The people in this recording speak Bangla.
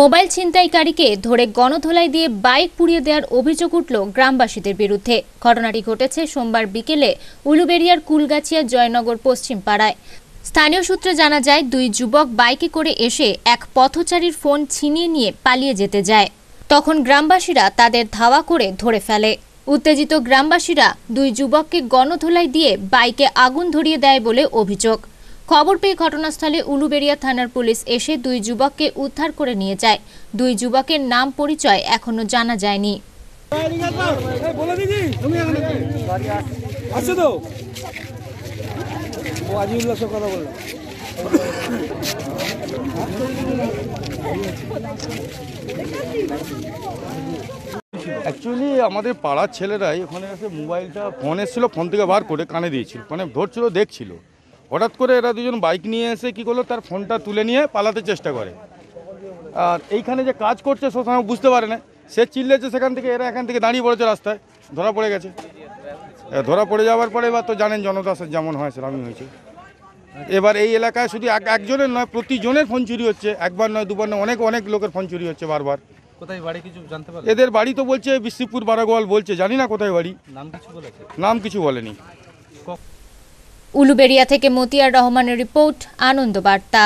মোবাইল ছিনতাইকারীকে ধরে গণধোলাই দিয়ে বাইক পুড়িয়ে দেওয়ার অভিযোগ উঠল গ্রামবাসীদের বিরুদ্ধে ঘটনাটি ঘটেছে সোমবার বিকেলে উলুবেড়িয়ার কুলগাছিয়া জয়নগর পশ্চিম পাড়ায় স্থানীয় সূত্রে জানা যায় দুই যুবক বাইকে করে এসে এক পথচারীর ফোন ছিনিয়ে নিয়ে পালিয়ে যেতে যায় তখন গ্রামবাসীরা তাদের ধাওয়া করে ধরে ফেলে উত্তেজিত গ্রামবাসীরা দুই যুবককে গণধোলাই দিয়ে বাইকে আগুন ধরিয়ে দেয় বলে অভিযোগ খবর পেয়ে ঘটনাস্থলে উলুবেড়িয়া থানার পুলিশ এসে দুই যুবককে উদ্ধার করে নিয়ে যায় দুই যুবকের নাম পরিচয় এখনো জানা যায়নি অ্যাকচুয়ালি আমাদের পাড়ার ছেলেরাই ওখানে এসে মোবাইলটা ফোন এসেছিলো ফোন থেকে বার করে কানে দিয়েছিল মানে ধরছিল দেখছিল হঠাৎ করে এরা দুজন বাইক নিয়ে এসে কি করলো তার ফোনটা তুলে নিয়ে পালাতে চেষ্টা করে আর এইখানে যে কাজ করছে সব সময় বুঝতে পারে না সে চিল্লেছে সেখান থেকে এরা এখান থেকে দাঁড়িয়ে পড়েছে রাস্তায় ধরা পড়ে গেছে ধরা পড়ে যাওয়ার পরে এবার তো জানেন জনতা যেমন হয় সেরকমই হয়েছে এবার এই এলাকায় শুধু এক একজনের নয় প্রতিজনের ফোন চুরি হচ্ছে একবার নয় দুবার নয় অনেক অনেক লোকের ফোন চুরি হচ্ছে বারবার কোথায় বাড়ি কিছু জানতে পারে এদের বাড়ি তো বলছে বিশ্বপুর বারাগোয়াল বলছে জানি না কোথায় বাড়ি নাম কিছু বলেছে নাম কিছু বলেনি উলুবেড়িয়া থেকে মতিয়ার রহমানের রিপোর্ট আনন্দ বার্তা